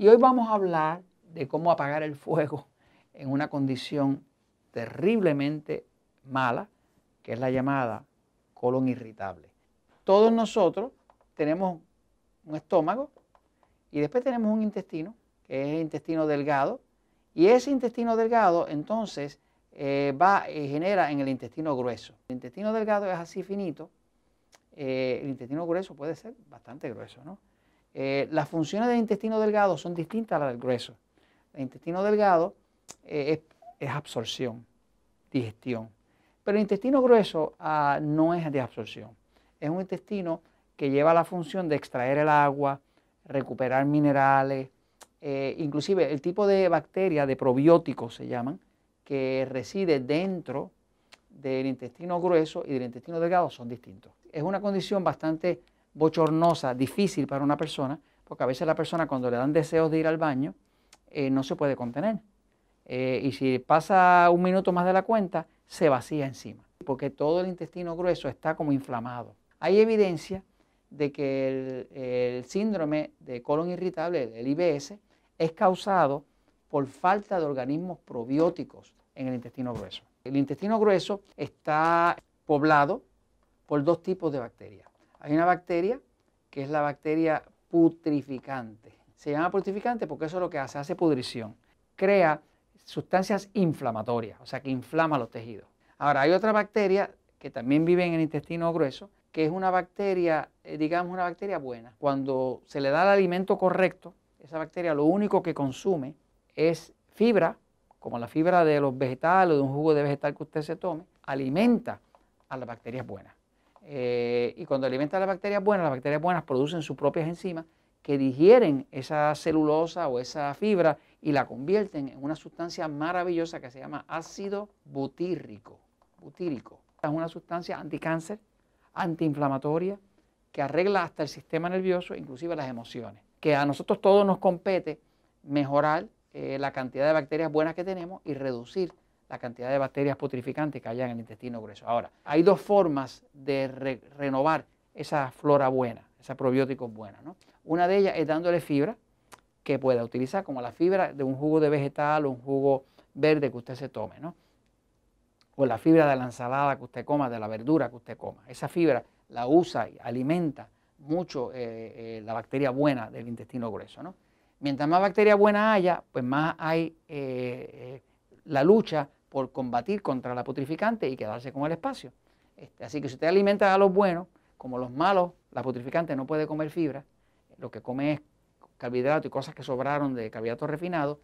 Y hoy vamos a hablar de cómo apagar el fuego en una condición terriblemente mala, que es la llamada colon irritable. Todos nosotros tenemos un estómago y después tenemos un intestino, que es el intestino delgado, y ese intestino delgado entonces eh, va y eh, genera en el intestino grueso. El intestino delgado es así finito, eh, el intestino grueso puede ser bastante grueso, ¿no? Eh, las funciones del intestino delgado son distintas a las del grueso. El intestino delgado eh, es, absorción, digestión. Pero el intestino grueso ah, no es de absorción. Es un intestino que lleva la función de extraer el agua, recuperar minerales, eh, inclusive el tipo de bacteria, de probióticos se llaman, que reside dentro del intestino grueso y del intestino delgado son distintos. Es una condición bastante bochornosa, difícil para una persona, porque a veces la persona cuando le dan deseos de ir al baño, eh, no se puede contener. Eh, y si pasa un minuto más de la cuenta, se vacía encima, porque todo el intestino grueso está como inflamado. Hay evidencia de que el, el síndrome de colon irritable, el IBS, es causado por falta de organismos probióticos en el intestino grueso. El intestino grueso está poblado por dos tipos de bacterias. Hay una bacteria que es la bacteria putrificante. Se llama putrificante porque eso es lo que hace, hace pudrición. Crea sustancias inflamatorias, o sea, que inflama los tejidos. Ahora, hay otra bacteria que también vive en el intestino grueso, que es una bacteria, eh, digamos, una bacteria buena. Cuando se le da el alimento correcto, esa bacteria lo único que consume es fibra, como la fibra de los vegetales o de un jugo de vegetal que usted se tome, alimenta a las bacterias buenas. Eh, y cuando alimenta las bacterias buenas, las bacterias buenas producen sus propias enzimas que digieren esa celulosa o esa fibra y la convierten en una sustancia maravillosa que se llama ácido butírico. butírico. Es una sustancia anticáncer, antiinflamatoria, que arregla hasta el sistema nervioso, inclusive las emociones. Que a nosotros todos nos compete mejorar eh, la cantidad de bacterias buenas que tenemos y reducir la cantidad de bacterias putrificantes que haya en el intestino grueso. Ahora, hay dos formas de renovar esa flora buena, esa probióticos buena. ¿no? Una de ellas es dándole fibra que pueda utilizar como la fibra de un jugo de vegetal o un jugo verde que usted se tome, ¿no? o la fibra de la ensalada que usted coma, de la verdura que usted coma. Esa fibra la usa y alimenta mucho eh, eh, la bacteria buena del intestino grueso. ¿no? Mientras más bacteria buena haya, pues más hay eh, la lucha por combatir contra la putrificante y quedarse con el espacio. Este, así que si usted alimenta a los buenos, como los malos, la putrificante no puede comer fibra, lo que come es carbohidrato y cosas que sobraron de carbohidratos refinados,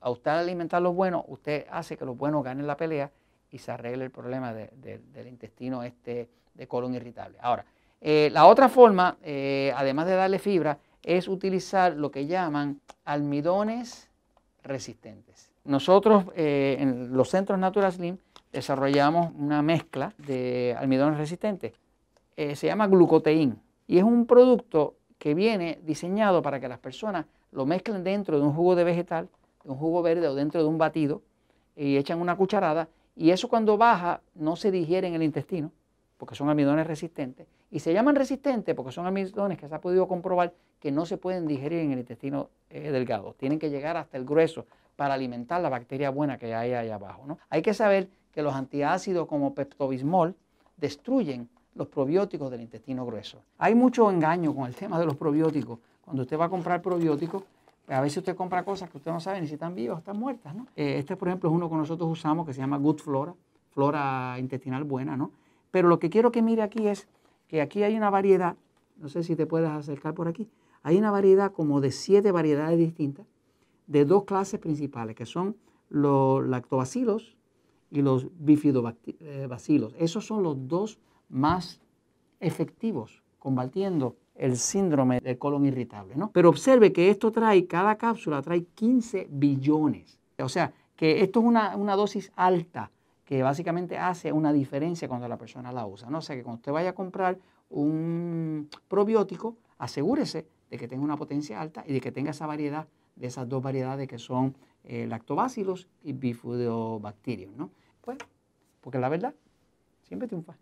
a usted alimentar a los buenos, usted hace que los buenos ganen la pelea y se arregle el problema del intestino este de colon irritable. Ahora, eh, la otra forma, eh, además de darle fibra, es utilizar lo que llaman almidones resistentes. Nosotros eh, en los centros Natural Slim desarrollamos una mezcla de almidones resistentes. Eh, se llama glucoteín y es un producto que viene diseñado para que las personas lo mezclen dentro de un jugo de vegetal, de un jugo verde o dentro de un batido y echan una cucharada y eso cuando baja no se digiere en el intestino porque son almidones resistentes y se llaman resistentes porque son almidones que se ha podido comprobar que no se pueden digerir en el intestino eh, delgado, tienen que llegar hasta el grueso, para alimentar la bacteria buena que hay ahí abajo. ¿no? Hay que saber que los antiácidos como peptobismol destruyen los probióticos del intestino grueso. Hay mucho engaño con el tema de los probióticos. Cuando usted va a comprar probióticos, a veces usted compra cosas que usted no sabe ni si están vivas o están muertas. ¿no? Eh, este, por ejemplo, es uno que nosotros usamos que se llama Good Flora, flora intestinal buena. ¿no? Pero lo que quiero que mire aquí es que aquí hay una variedad, no sé si te puedes acercar por aquí, hay una variedad como de siete variedades distintas de dos clases principales, que son los lactobacilos y los bifidobacilos. Eh, Esos son los dos más efectivos combatiendo el síndrome del colon irritable. ¿no? Pero observe que esto trae, cada cápsula trae 15 billones. O sea, que esto es una, dosis alta que básicamente hace una diferencia cuando la persona la usa. ¿no? O sea, que cuando usted vaya a comprar un probiótico, asegúrese de que tenga una potencia alta y de que tenga esa variedad de esas dos variedades que son eh, lactobacilos y bifudobacterios, ¿no? Pues, porque la verdad siempre triunfa.